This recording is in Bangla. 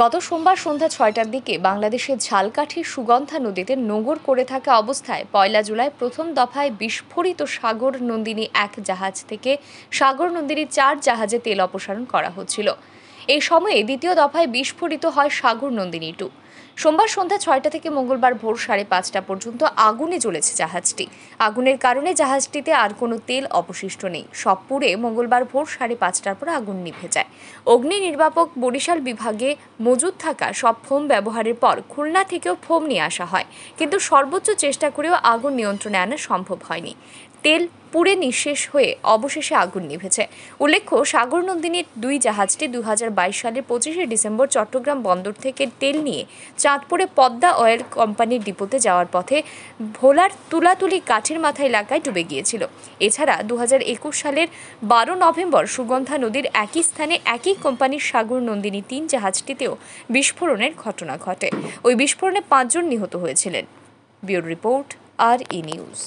গত সোমবার সন্ধ্যা ছয়টার দিকে বাংলাদেশের ঝালকাঠির সুগন্ধা নদীতে নোঙর করে থাকা অবস্থায় পয়লা জুলাই প্রথম দফায় বিস্ফোরিত সাগর নন্দিনী এক জাহাজ থেকে সাগর নন্দিনী চার জাহাজে তেল অপসারণ করা হচ্ছিল এই সময়ে দ্বিতীয় দফায় বিস্ফোরিত হয় সাগর নন্দিনী টু সোমবার সন্ধ্যা ছয়টা থেকে মঙ্গলবার ভোর সাড়ে পাঁচটা পর্যন্ত আগুনে জ্বলেছে জাহাজটি আগুনের কারণে জাহাজটিতে আর কোনো তেল অবশিষ্ট নেই সব পুড়ে মঙ্গলবার ভোর সাড়ে পাঁচটার পর আগুন নিভে যায় অগ্নি নির্বাপক বরিশাল বিভাগে মজুদ থাকা সব ফোম ব্যবহারের পর খুলনা থেকেও ফোম নিয়ে আসা হয় কিন্তু সর্বোচ্চ চেষ্টা করেও আগুন নিয়ন্ত্রণে আনা সম্ভব হয়নি তেল পুড়ে নিঃশেষ হয়ে অবশেষে আগুন নিভেছে উল্লেখ্য সাগর নন্দিনীর দুই জাহাজটি দু সালের পঁচিশে ডিসেম্বর চট্টগ্রাম বন্দর থেকে তেল নিয়ে চাঁদপুরে পদ্মা অয়েল কোম্পানির ডিপোতে যাওয়ার পথে ভোলার তুলাতুলি কাঠের মাথা এলাকায় ডুবে গিয়েছিল এছাড়া দু সালের বারো নভেম্বর সুগন্ধা নদীর একই স্থানে একই কোম্পানির সাগর নন্দিনী তিন জাহাজটিতেও বিস্ফোরণের ঘটনা ঘটে ওই বিস্ফোরণে পাঁচজন নিহত হয়েছিলেন ব্যুরো রিপোর্ট আর ই নিউজ